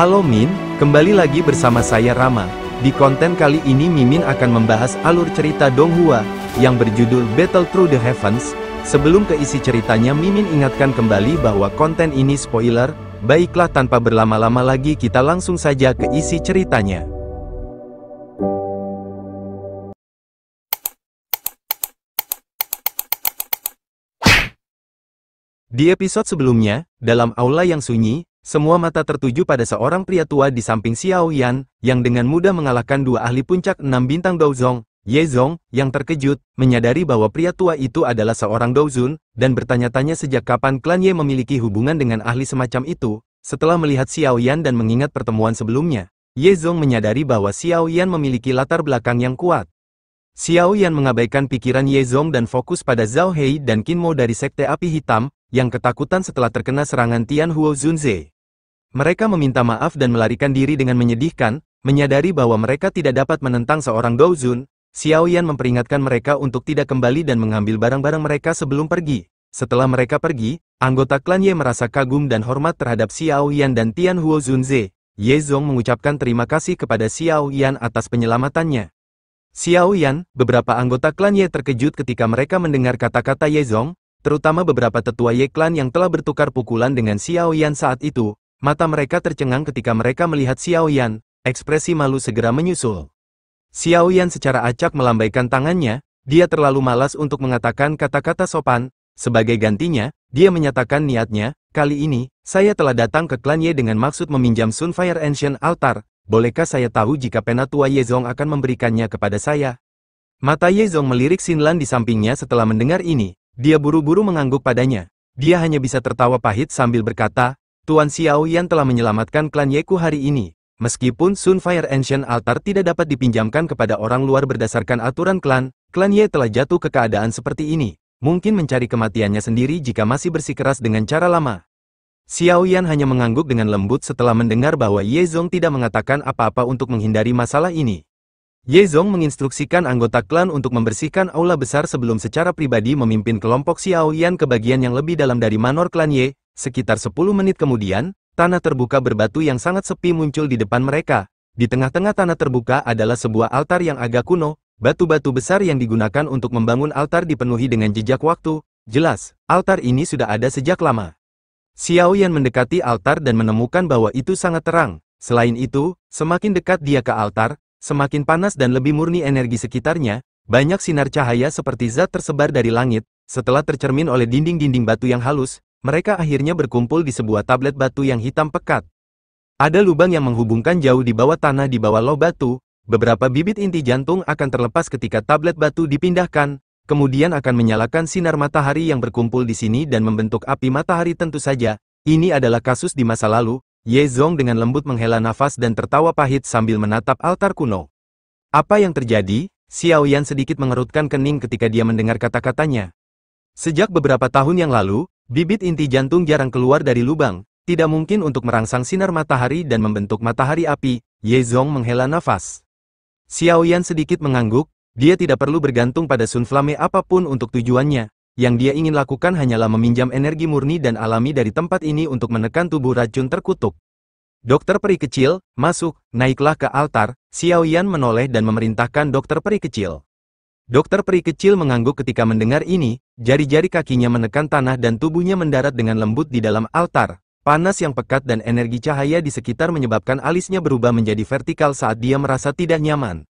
Halo Min, kembali lagi bersama saya Rama. Di konten kali ini Mimin akan membahas alur cerita Donghua, yang berjudul Battle Through the Heavens. Sebelum ke isi ceritanya Mimin ingatkan kembali bahwa konten ini spoiler, baiklah tanpa berlama-lama lagi kita langsung saja ke isi ceritanya. Di episode sebelumnya, dalam aula yang sunyi, semua mata tertuju pada seorang pria tua di samping Xiao Yan, yang dengan mudah mengalahkan dua ahli puncak enam bintang Douzong, Ye Zong, yang terkejut, menyadari bahwa pria tua itu adalah seorang Douzun, dan bertanya-tanya sejak kapan klan Ye memiliki hubungan dengan ahli semacam itu, setelah melihat Xiao Yan dan mengingat pertemuan sebelumnya. Ye Zong menyadari bahwa Xiao Yan memiliki latar belakang yang kuat. Xiao Yan mengabaikan pikiran Ye Zong dan fokus pada Zhao Hei dan Qin Mo dari Sekte Api Hitam, yang ketakutan setelah terkena serangan Tian Huo Zunze. Mereka meminta maaf dan melarikan diri dengan menyedihkan, menyadari bahwa mereka tidak dapat menentang seorang Dou Zun. Xiao Yan memperingatkan mereka untuk tidak kembali dan mengambil barang-barang mereka sebelum pergi. Setelah mereka pergi, anggota klan Ye merasa kagum dan hormat terhadap Xiao Yan dan Tian Huo Zunze. Ye Zong mengucapkan terima kasih kepada Xiao Yan atas penyelamatannya. Xiao Yan, beberapa anggota klan Ye terkejut ketika mereka mendengar kata-kata Ye Zong, terutama beberapa tetua Ye klan yang telah bertukar pukulan dengan Xiao Yan saat itu, mata mereka tercengang ketika mereka melihat Xiao Yan, ekspresi malu segera menyusul. Xiao Yan secara acak melambaikan tangannya, dia terlalu malas untuk mengatakan kata-kata sopan, sebagai gantinya, dia menyatakan niatnya, kali ini, saya telah datang ke klan Ye dengan maksud meminjam Sunfire Ancient Altar, bolehkah saya tahu jika pena tua Zong akan memberikannya kepada saya? Mata Ye Zong melirik Sinlan di sampingnya setelah mendengar ini, dia buru-buru mengangguk padanya. Dia hanya bisa tertawa pahit sambil berkata, Tuan Xiao Yan telah menyelamatkan klan Yeku hari ini, Meskipun Sunfire Ancient Altar tidak dapat dipinjamkan kepada orang luar berdasarkan aturan klan, klan Ye telah jatuh ke keadaan seperti ini. Mungkin mencari kematiannya sendiri jika masih bersikeras dengan cara lama. Xiao Yan hanya mengangguk dengan lembut setelah mendengar bahwa Ye Zong tidak mengatakan apa-apa untuk menghindari masalah ini. Ye Zong menginstruksikan anggota klan untuk membersihkan aula besar sebelum secara pribadi memimpin kelompok Xiao Yan ke bagian yang lebih dalam dari manor klan Ye. Sekitar 10 menit kemudian, tanah terbuka berbatu yang sangat sepi muncul di depan mereka. Di tengah-tengah tanah terbuka adalah sebuah altar yang agak kuno, batu-batu besar yang digunakan untuk membangun altar dipenuhi dengan jejak waktu. Jelas, altar ini sudah ada sejak lama. Xiao Yan mendekati altar dan menemukan bahwa itu sangat terang. Selain itu, semakin dekat dia ke altar, semakin panas dan lebih murni energi sekitarnya, banyak sinar cahaya seperti zat tersebar dari langit, setelah tercermin oleh dinding-dinding batu yang halus, mereka akhirnya berkumpul di sebuah tablet batu yang hitam pekat. Ada lubang yang menghubungkan jauh di bawah tanah di bawah loh batu, beberapa bibit inti jantung akan terlepas ketika tablet batu dipindahkan, kemudian akan menyalakan sinar matahari yang berkumpul di sini dan membentuk api matahari tentu saja. Ini adalah kasus di masa lalu, Ye Zong dengan lembut menghela nafas dan tertawa pahit sambil menatap altar kuno. Apa yang terjadi? Xiao Yan sedikit mengerutkan kening ketika dia mendengar kata-katanya. Sejak beberapa tahun yang lalu, bibit inti jantung jarang keluar dari lubang, tidak mungkin untuk merangsang sinar matahari dan membentuk matahari api, Ye Zong menghela nafas. Xiao Yan sedikit mengangguk, dia tidak perlu bergantung pada Sunflame apapun untuk tujuannya. Yang dia ingin lakukan hanyalah meminjam energi murni dan alami dari tempat ini untuk menekan tubuh racun terkutuk. Dokter peri kecil, masuk, naiklah ke altar, Xiao Yan menoleh dan memerintahkan dokter peri kecil. Dokter peri kecil mengangguk ketika mendengar ini, jari-jari kakinya menekan tanah dan tubuhnya mendarat dengan lembut di dalam altar. Panas yang pekat dan energi cahaya di sekitar menyebabkan alisnya berubah menjadi vertikal saat dia merasa tidak nyaman.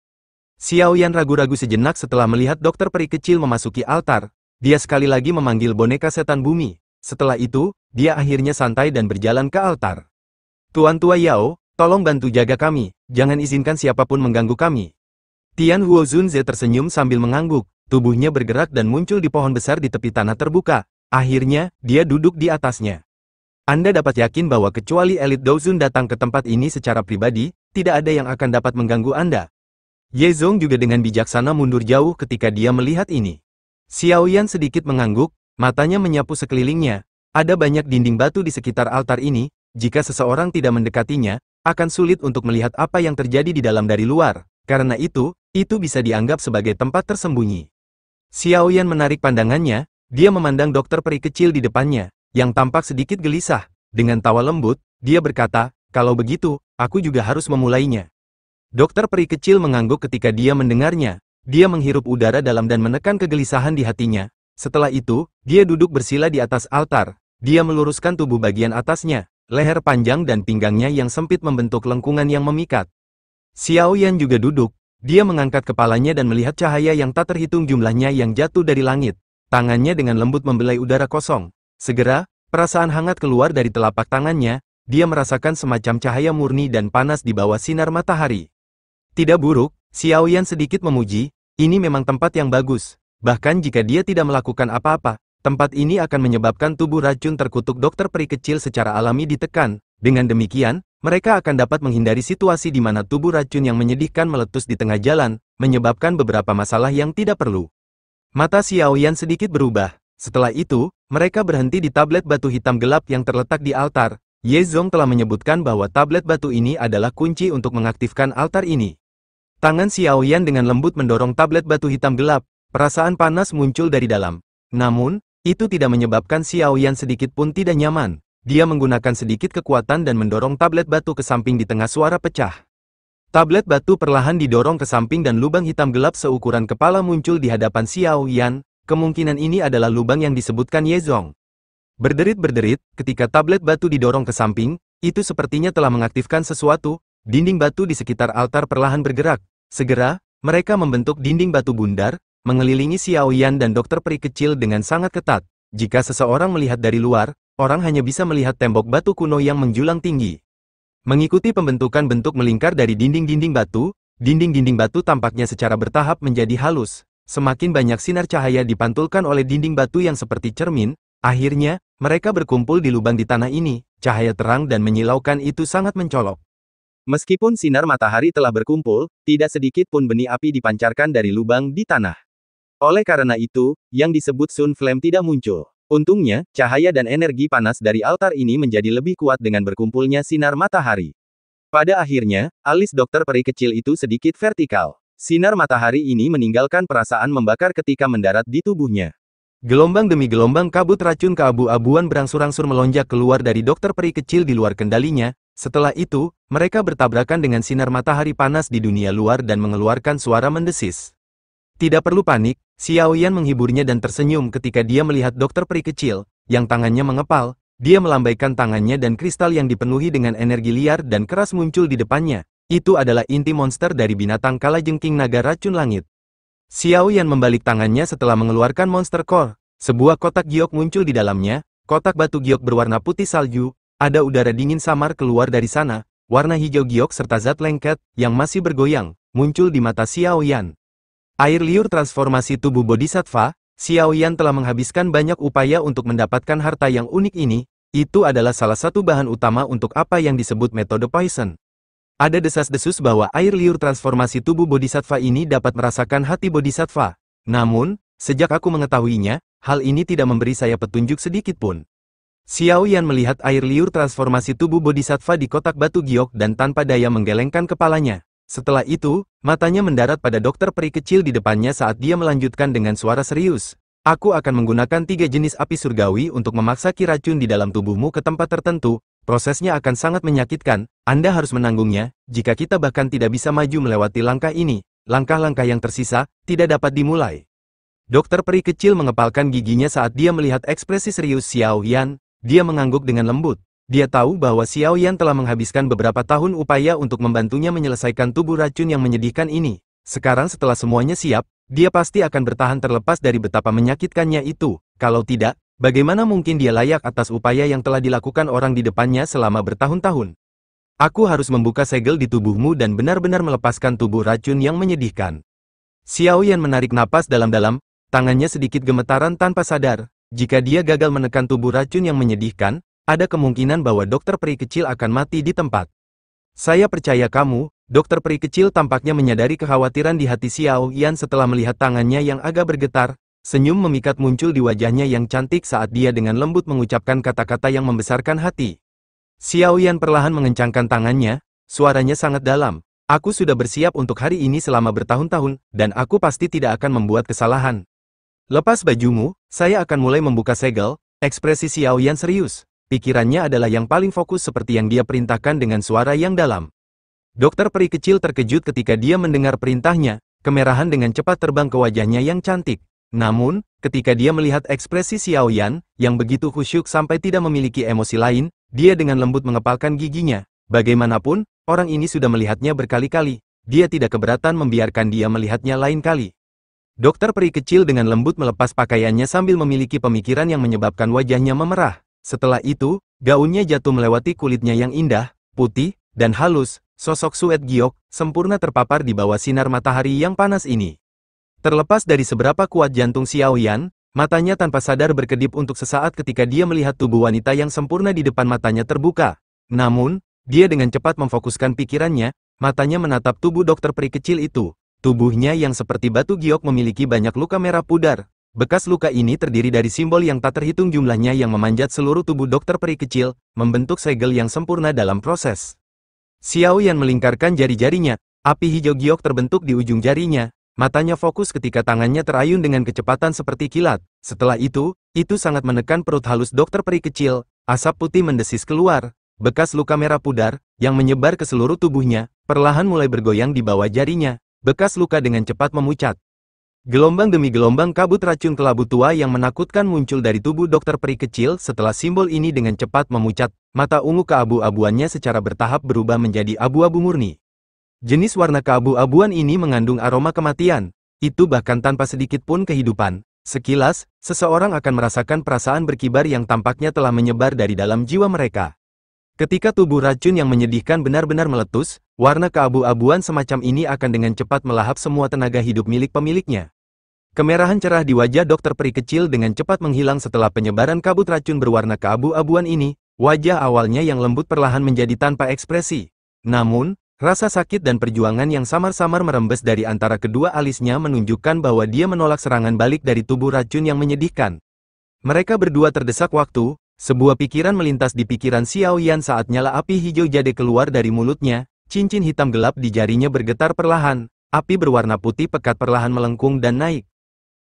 Xiao Yan ragu-ragu sejenak setelah melihat dokter peri kecil memasuki altar. Dia sekali lagi memanggil boneka setan bumi. Setelah itu, dia akhirnya santai dan berjalan ke altar. Tuan Tua Yao, tolong bantu jaga kami, jangan izinkan siapapun mengganggu kami. Tian Huo Zunze tersenyum sambil mengangguk, tubuhnya bergerak dan muncul di pohon besar di tepi tanah terbuka. Akhirnya, dia duduk di atasnya. Anda dapat yakin bahwa kecuali elit Dozun datang ke tempat ini secara pribadi, tidak ada yang akan dapat mengganggu Anda, Zong juga dengan bijaksana mundur jauh ketika dia melihat ini. Xiaoyan sedikit mengangguk, matanya menyapu sekelilingnya. Ada banyak dinding batu di sekitar altar ini, jika seseorang tidak mendekatinya, akan sulit untuk melihat apa yang terjadi di dalam dari luar. Karena itu, itu bisa dianggap sebagai tempat tersembunyi. Xiaoyan menarik pandangannya, dia memandang dokter peri kecil di depannya, yang tampak sedikit gelisah. Dengan tawa lembut, dia berkata, kalau begitu, aku juga harus memulainya. Dokter peri kecil mengangguk ketika dia mendengarnya. Dia menghirup udara dalam dan menekan kegelisahan di hatinya. Setelah itu, dia duduk bersila di atas altar. Dia meluruskan tubuh bagian atasnya, leher panjang dan pinggangnya yang sempit membentuk lengkungan yang memikat. Xiao Yan juga duduk. Dia mengangkat kepalanya dan melihat cahaya yang tak terhitung jumlahnya yang jatuh dari langit. Tangannya dengan lembut membelai udara kosong. Segera, perasaan hangat keluar dari telapak tangannya, dia merasakan semacam cahaya murni dan panas di bawah sinar matahari. Tidak buruk, Xiao Yan sedikit memuji, ini memang tempat yang bagus. Bahkan jika dia tidak melakukan apa-apa, tempat ini akan menyebabkan tubuh racun terkutuk dokter peri kecil secara alami ditekan. Dengan demikian, mereka akan dapat menghindari situasi di mana tubuh racun yang menyedihkan meletus di tengah jalan, menyebabkan beberapa masalah yang tidak perlu. Mata Xiao Yan sedikit berubah. Setelah itu, mereka berhenti di tablet batu hitam gelap yang terletak di altar. Ye Zong telah menyebutkan bahwa tablet batu ini adalah kunci untuk mengaktifkan altar ini. Tangan Xiaoyan dengan lembut mendorong tablet batu hitam gelap, perasaan panas muncul dari dalam. Namun, itu tidak menyebabkan Xiaoyan sedikit pun tidak nyaman. Dia menggunakan sedikit kekuatan dan mendorong tablet batu ke samping di tengah suara pecah. Tablet batu perlahan didorong ke samping dan lubang hitam gelap seukuran kepala muncul di hadapan Xiaoyan, kemungkinan ini adalah lubang yang disebutkan Ye Yezong. Berderit-berderit, ketika tablet batu didorong ke samping, itu sepertinya telah mengaktifkan sesuatu, Dinding batu di sekitar altar perlahan bergerak. Segera, mereka membentuk dinding batu bundar, mengelilingi Xiaoyan dan dokter peri kecil dengan sangat ketat. Jika seseorang melihat dari luar, orang hanya bisa melihat tembok batu kuno yang menjulang tinggi. Mengikuti pembentukan bentuk melingkar dari dinding-dinding batu, dinding-dinding batu tampaknya secara bertahap menjadi halus. Semakin banyak sinar cahaya dipantulkan oleh dinding batu yang seperti cermin, akhirnya, mereka berkumpul di lubang di tanah ini. Cahaya terang dan menyilaukan itu sangat mencolok. Meskipun sinar matahari telah berkumpul, tidak sedikit pun benih api dipancarkan dari lubang di tanah. Oleh karena itu, yang disebut sun flame tidak muncul. Untungnya, cahaya dan energi panas dari altar ini menjadi lebih kuat dengan berkumpulnya sinar matahari. Pada akhirnya, alis dokter peri kecil itu sedikit vertikal. Sinar matahari ini meninggalkan perasaan membakar ketika mendarat di tubuhnya. Gelombang demi gelombang kabut racun keabu-abuan berangsur-angsur melonjak keluar dari dokter peri kecil di luar kendalinya, setelah itu, mereka bertabrakan dengan sinar matahari panas di dunia luar dan mengeluarkan suara mendesis. Tidak perlu panik, Xiaoyan menghiburnya dan tersenyum ketika dia melihat dokter peri kecil, yang tangannya mengepal, dia melambaikan tangannya dan kristal yang dipenuhi dengan energi liar dan keras muncul di depannya. Itu adalah inti monster dari binatang kalajengking naga racun langit. Xiaoyan membalik tangannya setelah mengeluarkan monster core. Sebuah kotak giok muncul di dalamnya, kotak batu giok berwarna putih salju, ada udara dingin samar keluar dari sana, warna hijau giok serta zat lengket, yang masih bergoyang, muncul di mata Xiaoyan. Air liur transformasi tubuh bodhisattva, Xiaoyan telah menghabiskan banyak upaya untuk mendapatkan harta yang unik ini, itu adalah salah satu bahan utama untuk apa yang disebut metode poison. Ada desas-desus bahwa air liur transformasi tubuh bodhisattva ini dapat merasakan hati bodhisattva. Namun, sejak aku mengetahuinya, hal ini tidak memberi saya petunjuk sedikit pun. Xiao Yan melihat air liur transformasi tubuh bodhisattva di kotak batu giok dan tanpa daya menggelengkan kepalanya. Setelah itu, matanya mendarat pada dokter peri kecil di depannya saat dia melanjutkan dengan suara serius. Aku akan menggunakan tiga jenis api surgawi untuk memaksa kiracun di dalam tubuhmu ke tempat tertentu, prosesnya akan sangat menyakitkan, Anda harus menanggungnya, jika kita bahkan tidak bisa maju melewati langkah ini, langkah-langkah yang tersisa, tidak dapat dimulai. Dokter peri kecil mengepalkan giginya saat dia melihat ekspresi serius Xiao Yan, dia mengangguk dengan lembut. Dia tahu bahwa Xiao Yan telah menghabiskan beberapa tahun upaya untuk membantunya menyelesaikan tubuh racun yang menyedihkan ini. Sekarang setelah semuanya siap, dia pasti akan bertahan terlepas dari betapa menyakitkannya itu. Kalau tidak, bagaimana mungkin dia layak atas upaya yang telah dilakukan orang di depannya selama bertahun-tahun? Aku harus membuka segel di tubuhmu dan benar-benar melepaskan tubuh racun yang menyedihkan. Xiao Yan menarik napas dalam-dalam, tangannya sedikit gemetaran tanpa sadar, jika dia gagal menekan tubuh racun yang menyedihkan, ada kemungkinan bahwa dokter peri kecil akan mati di tempat. Saya percaya kamu, dokter peri kecil tampaknya menyadari kekhawatiran di hati Xiao Yan setelah melihat tangannya yang agak bergetar, senyum memikat muncul di wajahnya yang cantik saat dia dengan lembut mengucapkan kata-kata yang membesarkan hati. Xiao Yan perlahan mengencangkan tangannya, suaranya sangat dalam. Aku sudah bersiap untuk hari ini selama bertahun-tahun, dan aku pasti tidak akan membuat kesalahan. Lepas bajumu, saya akan mulai membuka segel, ekspresi Xiao Yan serius. Pikirannya adalah yang paling fokus seperti yang dia perintahkan dengan suara yang dalam. Dokter peri kecil terkejut ketika dia mendengar perintahnya, kemerahan dengan cepat terbang ke wajahnya yang cantik. Namun, ketika dia melihat ekspresi Xiao Yan, yang begitu khusyuk sampai tidak memiliki emosi lain, dia dengan lembut mengepalkan giginya. Bagaimanapun, orang ini sudah melihatnya berkali-kali. Dia tidak keberatan membiarkan dia melihatnya lain kali. Dokter peri kecil dengan lembut melepas pakaiannya sambil memiliki pemikiran yang menyebabkan wajahnya memerah. Setelah itu, gaunnya jatuh melewati kulitnya yang indah, putih, dan halus, sosok Suet Giok, sempurna terpapar di bawah sinar matahari yang panas ini. Terlepas dari seberapa kuat jantung Xiaoyan, matanya tanpa sadar berkedip untuk sesaat ketika dia melihat tubuh wanita yang sempurna di depan matanya terbuka. Namun, dia dengan cepat memfokuskan pikirannya, matanya menatap tubuh dokter peri kecil itu, Tubuhnya yang seperti batu giok memiliki banyak luka merah pudar. Bekas luka ini terdiri dari simbol yang tak terhitung jumlahnya yang memanjat seluruh tubuh dokter peri kecil, membentuk segel yang sempurna dalam proses. Xiao Yan melingkarkan jari-jarinya, api hijau giok terbentuk di ujung jarinya, matanya fokus ketika tangannya terayun dengan kecepatan seperti kilat. Setelah itu, itu sangat menekan perut halus dokter peri kecil, asap putih mendesis keluar, bekas luka merah pudar, yang menyebar ke seluruh tubuhnya, perlahan mulai bergoyang di bawah jarinya, bekas luka dengan cepat memucat. Gelombang demi gelombang kabut racun kelabu tua yang menakutkan muncul dari tubuh dokter peri kecil setelah simbol ini dengan cepat memucat, mata ungu keabu-abuannya secara bertahap berubah menjadi abu-abu murni. Jenis warna keabu-abuan ini mengandung aroma kematian, itu bahkan tanpa sedikit pun kehidupan. Sekilas, seseorang akan merasakan perasaan berkibar yang tampaknya telah menyebar dari dalam jiwa mereka. Ketika tubuh racun yang menyedihkan benar-benar meletus, Warna keabu-abuan semacam ini akan dengan cepat melahap semua tenaga hidup milik pemiliknya. Kemerahan cerah di wajah dokter peri kecil dengan cepat menghilang setelah penyebaran kabut racun berwarna keabu-abuan ini, wajah awalnya yang lembut perlahan menjadi tanpa ekspresi. Namun, rasa sakit dan perjuangan yang samar-samar merembes dari antara kedua alisnya menunjukkan bahwa dia menolak serangan balik dari tubuh racun yang menyedihkan. Mereka berdua terdesak waktu, sebuah pikiran melintas di pikiran Xiao Yan saat nyala api hijau jade keluar dari mulutnya, Cincin hitam gelap di jarinya bergetar perlahan, api berwarna putih pekat perlahan melengkung dan naik.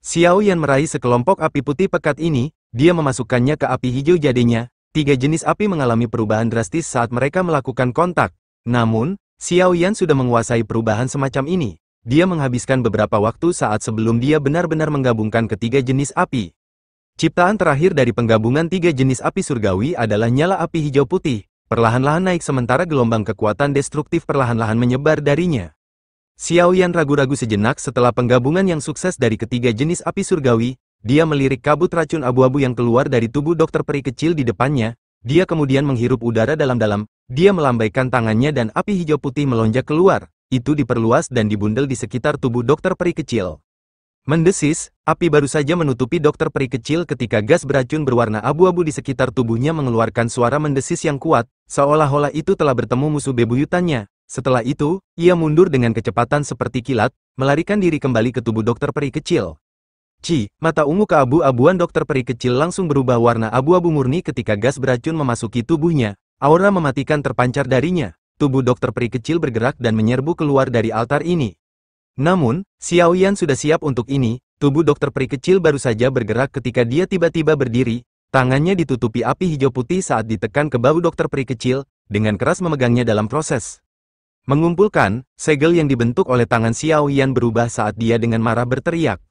Xiao Yan meraih sekelompok api putih pekat ini, dia memasukkannya ke api hijau jadinya, tiga jenis api mengalami perubahan drastis saat mereka melakukan kontak. Namun, Xiao Yan sudah menguasai perubahan semacam ini. Dia menghabiskan beberapa waktu saat sebelum dia benar-benar menggabungkan ketiga jenis api. Ciptaan terakhir dari penggabungan tiga jenis api surgawi adalah nyala api hijau putih, Perlahan-lahan naik sementara gelombang kekuatan destruktif perlahan-lahan menyebar darinya. Xiaoyan ragu-ragu sejenak setelah penggabungan yang sukses dari ketiga jenis api surgawi, dia melirik kabut racun abu-abu yang keluar dari tubuh dokter peri kecil di depannya, dia kemudian menghirup udara dalam-dalam, dia melambaikan tangannya dan api hijau putih melonjak keluar, itu diperluas dan dibundel di sekitar tubuh dokter peri kecil. Mendesis, api baru saja menutupi dokter peri kecil ketika gas beracun berwarna abu-abu di sekitar tubuhnya mengeluarkan suara mendesis yang kuat, seolah-olah itu telah bertemu musuh bebuyutannya. Setelah itu, ia mundur dengan kecepatan seperti kilat, melarikan diri kembali ke tubuh dokter peri kecil. Ci, mata ungu keabu-abuan dokter peri kecil langsung berubah warna abu-abu murni ketika gas beracun memasuki tubuhnya. Aura mematikan terpancar darinya. Tubuh dokter peri kecil bergerak dan menyerbu keluar dari altar ini. Namun, Xiao Yan sudah siap untuk ini, tubuh dokter peri kecil baru saja bergerak ketika dia tiba-tiba berdiri, tangannya ditutupi api hijau putih saat ditekan ke bahu dokter peri kecil, dengan keras memegangnya dalam proses. Mengumpulkan, segel yang dibentuk oleh tangan Xiao Yan berubah saat dia dengan marah berteriak.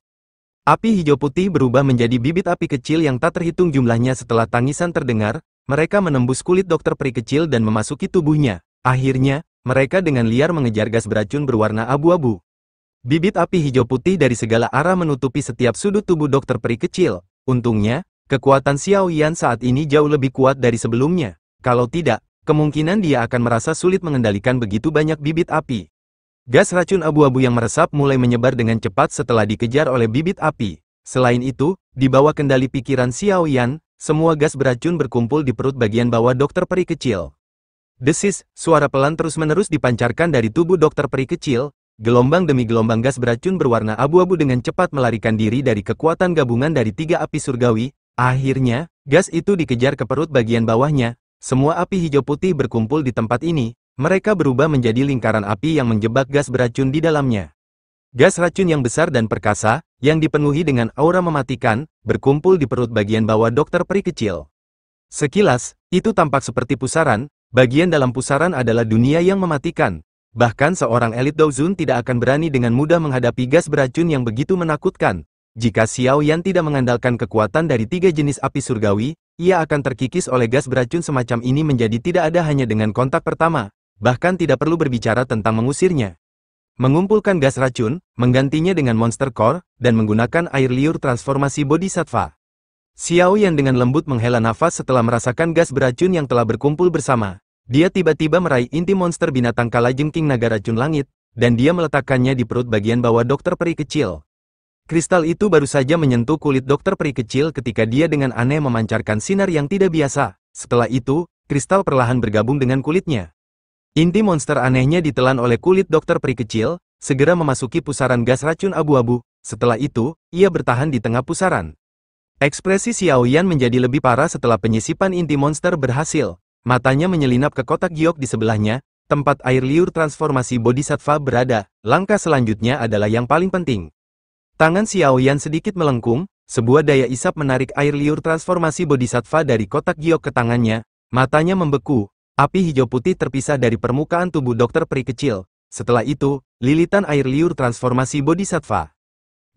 Api hijau putih berubah menjadi bibit api kecil yang tak terhitung jumlahnya setelah tangisan terdengar, mereka menembus kulit dokter peri kecil dan memasuki tubuhnya. Akhirnya, mereka dengan liar mengejar gas beracun berwarna abu-abu. Bibit api hijau putih dari segala arah menutupi setiap sudut tubuh dokter peri kecil. Untungnya, kekuatan Xiao Yan saat ini jauh lebih kuat dari sebelumnya. Kalau tidak, kemungkinan dia akan merasa sulit mengendalikan begitu banyak bibit api. Gas racun abu-abu yang meresap mulai menyebar dengan cepat setelah dikejar oleh bibit api. Selain itu, di bawah kendali pikiran Xiao Yan, semua gas beracun berkumpul di perut bagian bawah dokter peri kecil. Desis, suara pelan terus-menerus dipancarkan dari tubuh dokter peri kecil, Gelombang demi gelombang gas beracun berwarna abu-abu dengan cepat melarikan diri dari kekuatan gabungan dari tiga api surgawi. Akhirnya, gas itu dikejar ke perut bagian bawahnya. Semua api hijau putih berkumpul di tempat ini. Mereka berubah menjadi lingkaran api yang menjebak gas beracun di dalamnya. Gas racun yang besar dan perkasa, yang dipenuhi dengan aura mematikan, berkumpul di perut bagian bawah dokter peri kecil. Sekilas, itu tampak seperti pusaran, bagian dalam pusaran adalah dunia yang mematikan, Bahkan seorang elit Daozun tidak akan berani dengan mudah menghadapi gas beracun yang begitu menakutkan. Jika Xiao Yan tidak mengandalkan kekuatan dari tiga jenis api surgawi, ia akan terkikis oleh gas beracun semacam ini menjadi tidak ada hanya dengan kontak pertama, bahkan tidak perlu berbicara tentang mengusirnya. Mengumpulkan gas racun, menggantinya dengan monster core, dan menggunakan air liur transformasi bodhisattva. Xiao Yan dengan lembut menghela nafas setelah merasakan gas beracun yang telah berkumpul bersama. Dia tiba-tiba meraih inti monster binatang kalajengking jengking naga racun langit, dan dia meletakkannya di perut bagian bawah dokter peri kecil. Kristal itu baru saja menyentuh kulit dokter peri kecil ketika dia dengan aneh memancarkan sinar yang tidak biasa. Setelah itu, kristal perlahan bergabung dengan kulitnya. Inti monster anehnya ditelan oleh kulit dokter peri kecil, segera memasuki pusaran gas racun abu-abu. Setelah itu, ia bertahan di tengah pusaran. Ekspresi Xiaoyan menjadi lebih parah setelah penyisipan inti monster berhasil. Matanya menyelinap ke kotak giok di sebelahnya, tempat air liur transformasi Bodhisattva berada. Langkah selanjutnya adalah yang paling penting. Tangan Xiaoyan sedikit melengkung, sebuah daya isap menarik air liur transformasi Bodhisattva dari kotak giok ke tangannya, matanya membeku, api hijau putih terpisah dari permukaan tubuh dokter peri kecil. Setelah itu, lilitan air liur transformasi Bodhisattva.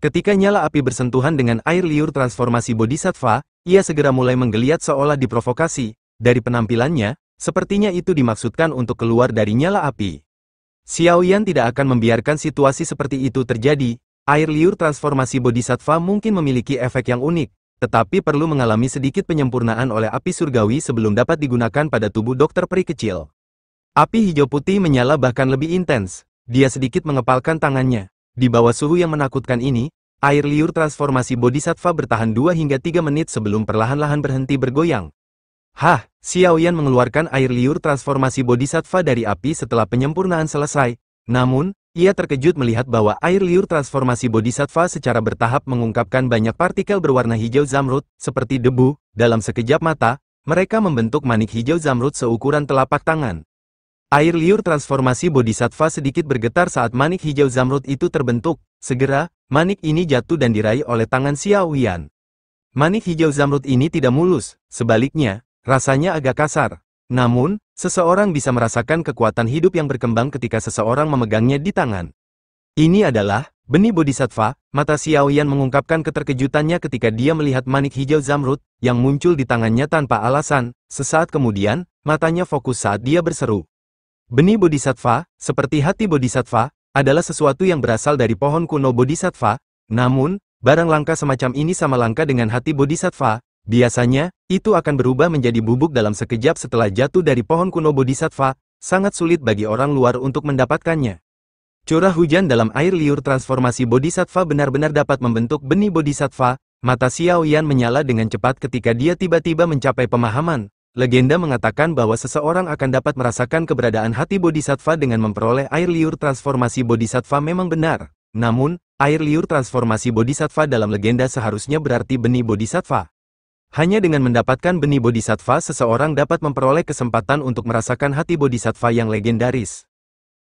Ketika nyala api bersentuhan dengan air liur transformasi Bodhisattva, ia segera mulai menggeliat seolah diprovokasi, dari penampilannya, sepertinya itu dimaksudkan untuk keluar dari nyala api. Xiaoyan tidak akan membiarkan situasi seperti itu terjadi, air liur transformasi bodhisattva mungkin memiliki efek yang unik, tetapi perlu mengalami sedikit penyempurnaan oleh api surgawi sebelum dapat digunakan pada tubuh dokter peri kecil. Api hijau putih menyala bahkan lebih intens, dia sedikit mengepalkan tangannya. Di bawah suhu yang menakutkan ini, air liur transformasi bodhisattva bertahan 2 hingga 3 menit sebelum perlahan-lahan berhenti bergoyang, Hah, Xiaoyan mengeluarkan air liur transformasi bodhisattva dari api setelah penyempurnaan selesai. Namun, ia terkejut melihat bahwa air liur transformasi bodhisattva secara bertahap mengungkapkan banyak partikel berwarna hijau zamrud, seperti debu, dalam sekejap mata, mereka membentuk manik hijau zamrud seukuran telapak tangan. Air liur transformasi bodhisattva sedikit bergetar saat manik hijau zamrud itu terbentuk. Segera, manik ini jatuh dan diraih oleh tangan Xiao Manik hijau zamrud ini tidak mulus, sebaliknya, Rasanya agak kasar. Namun, seseorang bisa merasakan kekuatan hidup yang berkembang ketika seseorang memegangnya di tangan. Ini adalah, benih bodhisattva, mata Xiaoyan mengungkapkan keterkejutannya ketika dia melihat manik hijau zamrud, yang muncul di tangannya tanpa alasan, sesaat kemudian, matanya fokus saat dia berseru. Benih bodhisattva, seperti hati bodhisattva, adalah sesuatu yang berasal dari pohon kuno bodhisattva, namun, barang langka semacam ini sama langka dengan hati bodhisattva, Biasanya, itu akan berubah menjadi bubuk dalam sekejap setelah jatuh dari pohon kuno bodhisattva, sangat sulit bagi orang luar untuk mendapatkannya. Curah hujan dalam air liur transformasi bodhisattva benar-benar dapat membentuk benih bodhisattva, mata Xiao Yan menyala dengan cepat ketika dia tiba-tiba mencapai pemahaman. Legenda mengatakan bahwa seseorang akan dapat merasakan keberadaan hati bodhisattva dengan memperoleh air liur transformasi bodhisattva memang benar. Namun, air liur transformasi bodhisattva dalam legenda seharusnya berarti benih bodhisattva. Hanya dengan mendapatkan benih bodhisattva seseorang dapat memperoleh kesempatan untuk merasakan hati bodhisattva yang legendaris.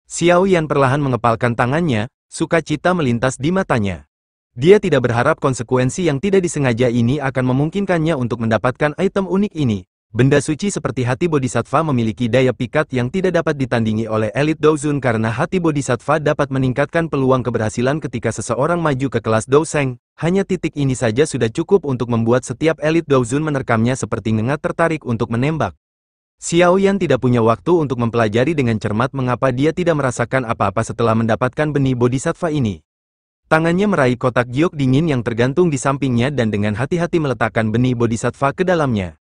Xiao Yan perlahan mengepalkan tangannya, sukacita melintas di matanya. Dia tidak berharap konsekuensi yang tidak disengaja ini akan memungkinkannya untuk mendapatkan item unik ini. Benda suci seperti hati bodhisattva memiliki daya pikat yang tidak dapat ditandingi oleh elit Douzun karena hati bodhisattva dapat meningkatkan peluang keberhasilan ketika seseorang maju ke kelas Douzeng. Hanya titik ini saja sudah cukup untuk membuat setiap elit Douzun menerkamnya seperti nengat tertarik untuk menembak. Xiao Yan tidak punya waktu untuk mempelajari dengan cermat mengapa dia tidak merasakan apa-apa setelah mendapatkan benih bodhisattva ini. Tangannya meraih kotak giok dingin yang tergantung di sampingnya dan dengan hati-hati meletakkan benih bodhisattva ke dalamnya.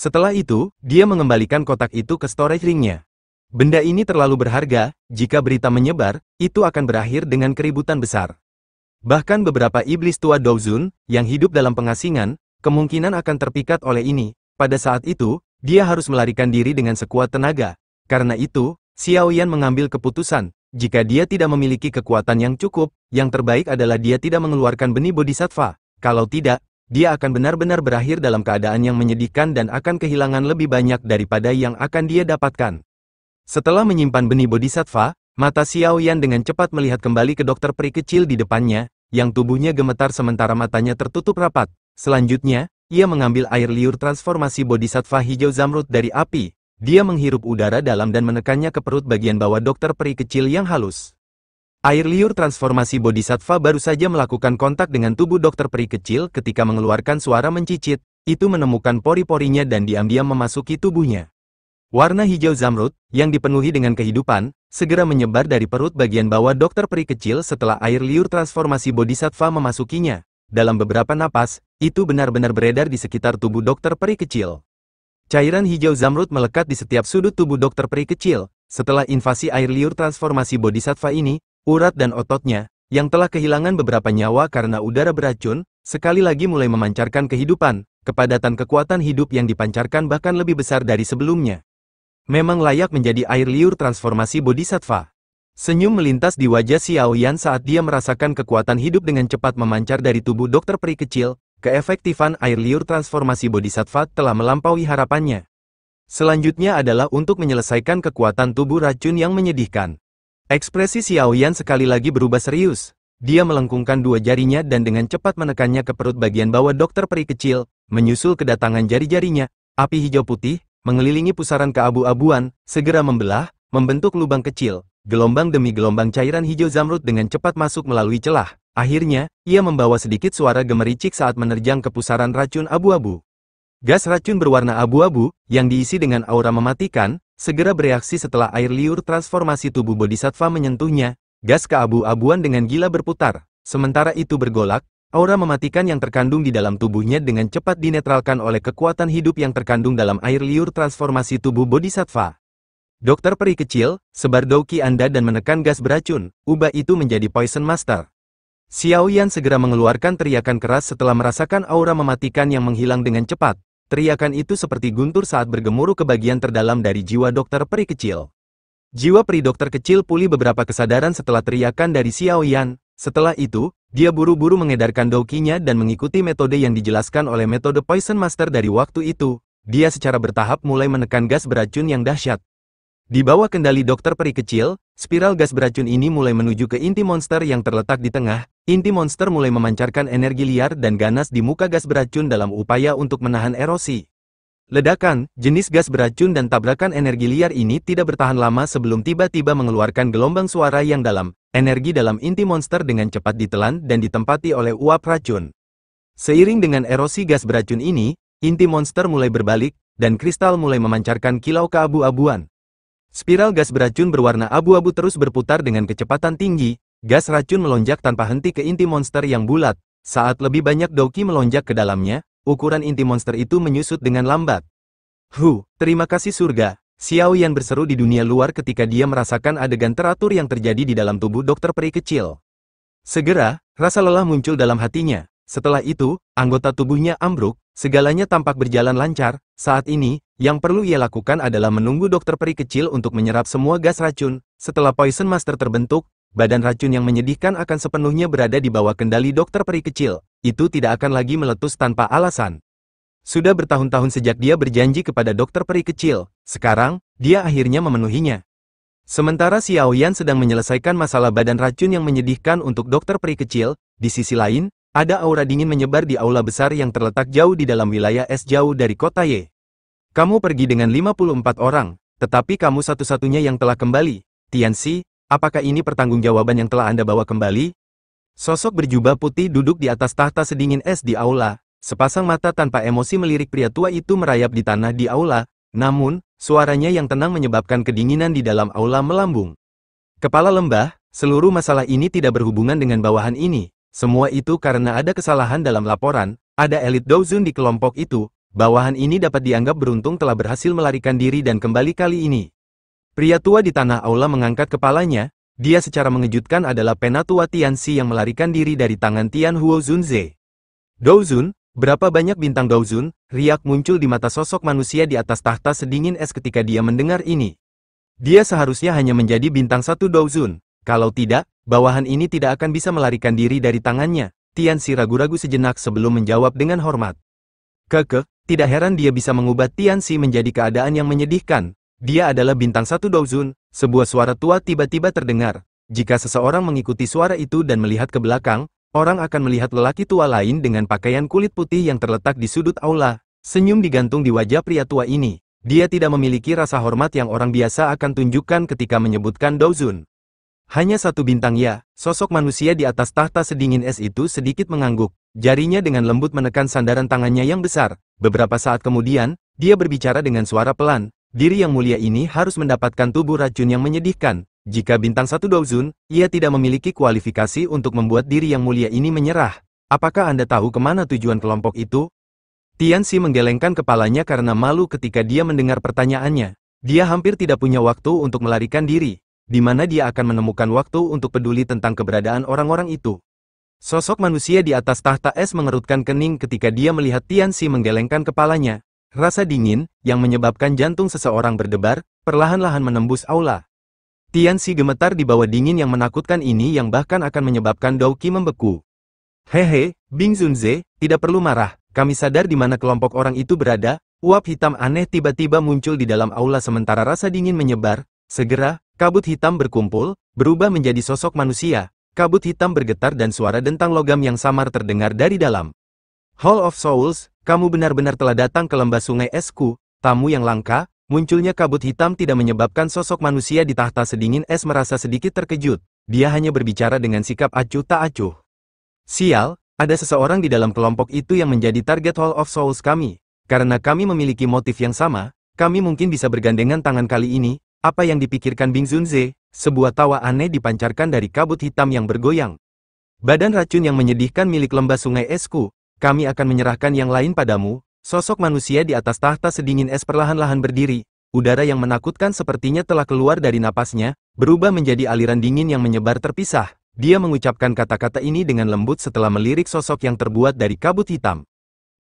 Setelah itu, dia mengembalikan kotak itu ke storage ringnya. Benda ini terlalu berharga, jika berita menyebar, itu akan berakhir dengan keributan besar. Bahkan beberapa iblis tua Douzun, yang hidup dalam pengasingan, kemungkinan akan terpikat oleh ini. Pada saat itu, dia harus melarikan diri dengan sekuat tenaga. Karena itu, Xiao Yan mengambil keputusan, jika dia tidak memiliki kekuatan yang cukup, yang terbaik adalah dia tidak mengeluarkan benih bodhisattva. Kalau tidak, dia akan benar-benar berakhir dalam keadaan yang menyedihkan dan akan kehilangan lebih banyak daripada yang akan dia dapatkan. Setelah menyimpan benih bodhisattva, Mata Xiao Yan dengan cepat melihat kembali ke dokter peri kecil di depannya, yang tubuhnya gemetar sementara matanya tertutup rapat. Selanjutnya, ia mengambil air liur transformasi bodhisattva hijau zamrud dari api. Dia menghirup udara dalam dan menekannya ke perut bagian bawah dokter peri kecil yang halus. Air liur transformasi bodhisattva baru saja melakukan kontak dengan tubuh dokter peri kecil ketika mengeluarkan suara mencicit, itu menemukan pori-porinya dan diam-diam memasuki tubuhnya. Warna hijau zamrud, yang dipenuhi dengan kehidupan, segera menyebar dari perut bagian bawah dokter peri kecil setelah air liur transformasi bodhisattva memasukinya. Dalam beberapa napas, itu benar-benar beredar di sekitar tubuh dokter peri kecil. Cairan hijau zamrud melekat di setiap sudut tubuh dokter peri kecil. Setelah invasi air liur transformasi bodhisattva ini, urat dan ototnya, yang telah kehilangan beberapa nyawa karena udara beracun, sekali lagi mulai memancarkan kehidupan, kepadatan kekuatan hidup yang dipancarkan bahkan lebih besar dari sebelumnya. Memang layak menjadi air liur transformasi bodhisattva. Senyum melintas di wajah Xiao Yan saat dia merasakan kekuatan hidup dengan cepat memancar dari tubuh dokter peri kecil, keefektifan air liur transformasi bodhisattva telah melampaui harapannya. Selanjutnya adalah untuk menyelesaikan kekuatan tubuh racun yang menyedihkan. Ekspresi Xiao Yan sekali lagi berubah serius. Dia melengkungkan dua jarinya dan dengan cepat menekannya ke perut bagian bawah dokter peri kecil, menyusul kedatangan jari-jarinya, api hijau putih, mengelilingi pusaran keabu-abuan, segera membelah, membentuk lubang kecil, gelombang demi gelombang cairan hijau zamrud dengan cepat masuk melalui celah. Akhirnya, ia membawa sedikit suara gemericik saat menerjang ke pusaran racun abu-abu. Gas racun berwarna abu-abu, yang diisi dengan aura mematikan, segera bereaksi setelah air liur transformasi tubuh bodhisattva menyentuhnya, gas keabu-abuan dengan gila berputar, sementara itu bergolak, Aura mematikan yang terkandung di dalam tubuhnya dengan cepat dinetralkan oleh kekuatan hidup yang terkandung dalam air liur transformasi tubuh bodhisattva. Dokter peri kecil, sebar doki Anda dan menekan gas beracun, ubah itu menjadi poison master. Xiao Yan segera mengeluarkan teriakan keras setelah merasakan aura mematikan yang menghilang dengan cepat. Teriakan itu seperti guntur saat bergemuruh ke bagian terdalam dari jiwa dokter peri kecil. Jiwa peri dokter kecil pulih beberapa kesadaran setelah teriakan dari Xiao Yan. Setelah itu, dia buru-buru mengedarkan Doukinya dan mengikuti metode yang dijelaskan oleh metode Poison Master dari waktu itu. Dia secara bertahap mulai menekan gas beracun yang dahsyat. Di bawah kendali dokter peri kecil, spiral gas beracun ini mulai menuju ke inti monster yang terletak di tengah. Inti monster mulai memancarkan energi liar dan ganas di muka gas beracun dalam upaya untuk menahan erosi. Ledakan, jenis gas beracun dan tabrakan energi liar ini tidak bertahan lama sebelum tiba-tiba mengeluarkan gelombang suara yang dalam, energi dalam inti monster dengan cepat ditelan dan ditempati oleh uap racun. Seiring dengan erosi gas beracun ini, inti monster mulai berbalik, dan kristal mulai memancarkan kilau keabu-abuan. Spiral gas beracun berwarna abu-abu terus berputar dengan kecepatan tinggi, gas racun melonjak tanpa henti ke inti monster yang bulat. Saat lebih banyak Doki melonjak ke dalamnya, ukuran inti monster itu menyusut dengan lambat. Hu, terima kasih surga, Xiao Yan berseru di dunia luar ketika dia merasakan adegan teratur yang terjadi di dalam tubuh dokter peri kecil. Segera, rasa lelah muncul dalam hatinya. Setelah itu, anggota tubuhnya ambruk, segalanya tampak berjalan lancar. Saat ini, yang perlu ia lakukan adalah menunggu dokter peri kecil untuk menyerap semua gas racun. Setelah Poison Master terbentuk, badan racun yang menyedihkan akan sepenuhnya berada di bawah kendali dokter peri kecil. Itu tidak akan lagi meletus tanpa alasan. Sudah bertahun-tahun sejak dia berjanji kepada dokter peri kecil, sekarang, dia akhirnya memenuhinya. Sementara Xiao Yan sedang menyelesaikan masalah badan racun yang menyedihkan untuk dokter peri kecil, di sisi lain, ada aura dingin menyebar di aula besar yang terletak jauh di dalam wilayah es jauh dari kota Ye. Kamu pergi dengan 54 orang, tetapi kamu satu-satunya yang telah kembali. Tianxi, apakah ini pertanggungjawaban yang telah Anda bawa kembali? Sosok berjubah putih duduk di atas tahta sedingin es di aula, Sepasang mata tanpa emosi melirik pria tua itu merayap di tanah di aula, namun, suaranya yang tenang menyebabkan kedinginan di dalam aula melambung. Kepala lembah, seluruh masalah ini tidak berhubungan dengan bawahan ini, semua itu karena ada kesalahan dalam laporan, ada elit Douzun di kelompok itu, bawahan ini dapat dianggap beruntung telah berhasil melarikan diri dan kembali kali ini. Pria tua di tanah aula mengangkat kepalanya, dia secara mengejutkan adalah penatua Tianxi yang melarikan diri dari tangan Tian Huo Zunze. Douzun, Berapa banyak bintang Gauzun, riak muncul di mata sosok manusia di atas tahta sedingin es ketika dia mendengar ini. Dia seharusnya hanya menjadi bintang satu Gauzun. Kalau tidak, bawahan ini tidak akan bisa melarikan diri dari tangannya. Tian Si ragu-ragu sejenak sebelum menjawab dengan hormat. Keke, tidak heran dia bisa mengubah Tian Si menjadi keadaan yang menyedihkan. Dia adalah bintang satu Daozun, sebuah suara tua tiba-tiba terdengar. Jika seseorang mengikuti suara itu dan melihat ke belakang, Orang akan melihat lelaki tua lain dengan pakaian kulit putih yang terletak di sudut aula, senyum digantung di wajah pria tua ini. Dia tidak memiliki rasa hormat yang orang biasa akan tunjukkan ketika menyebutkan Douzun. Hanya satu bintang ya, sosok manusia di atas tahta sedingin es itu sedikit mengangguk. Jarinya dengan lembut menekan sandaran tangannya yang besar. Beberapa saat kemudian, dia berbicara dengan suara pelan. Diri yang mulia ini harus mendapatkan tubuh racun yang menyedihkan. Jika bintang satu Douzun, ia tidak memiliki kualifikasi untuk membuat diri yang mulia ini menyerah. Apakah Anda tahu kemana tujuan kelompok itu? Tian Tianxi menggelengkan kepalanya karena malu ketika dia mendengar pertanyaannya. Dia hampir tidak punya waktu untuk melarikan diri, di mana dia akan menemukan waktu untuk peduli tentang keberadaan orang-orang itu. Sosok manusia di atas tahta es mengerutkan kening ketika dia melihat Tian Tianxi menggelengkan kepalanya. Rasa dingin, yang menyebabkan jantung seseorang berdebar, perlahan-lahan menembus aula. Tian Si gemetar di bawah dingin yang menakutkan ini yang bahkan akan menyebabkan Qi membeku. Hehe, Bing Zunze, tidak perlu marah, kami sadar di mana kelompok orang itu berada, uap hitam aneh tiba-tiba muncul di dalam aula sementara rasa dingin menyebar, segera, kabut hitam berkumpul, berubah menjadi sosok manusia, kabut hitam bergetar dan suara dentang logam yang samar terdengar dari dalam. Hall of Souls, kamu benar-benar telah datang ke lembah sungai esku, tamu yang langka, Munculnya kabut hitam tidak menyebabkan sosok manusia di tahta sedingin es merasa sedikit terkejut. Dia hanya berbicara dengan sikap acuh tak acuh. Sial, ada seseorang di dalam kelompok itu yang menjadi target Hall of Souls kami. Karena kami memiliki motif yang sama, kami mungkin bisa bergandengan tangan kali ini. Apa yang dipikirkan Bing Zunze? Sebuah tawa aneh dipancarkan dari kabut hitam yang bergoyang. Badan racun yang menyedihkan milik lembah sungai esku, kami akan menyerahkan yang lain padamu, Sosok manusia di atas tahta sedingin es perlahan-lahan berdiri, udara yang menakutkan sepertinya telah keluar dari napasnya, berubah menjadi aliran dingin yang menyebar terpisah. Dia mengucapkan kata-kata ini dengan lembut setelah melirik sosok yang terbuat dari kabut hitam.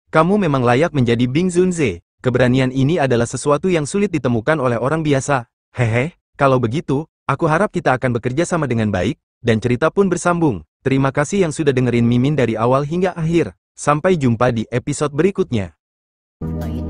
Kamu memang layak menjadi Bing Zunze. Keberanian ini adalah sesuatu yang sulit ditemukan oleh orang biasa. Hehe, kalau begitu, aku harap kita akan bekerja sama dengan baik, dan cerita pun bersambung. Terima kasih yang sudah dengerin Mimin dari awal hingga akhir. Sampai jumpa di episode berikutnya. Are you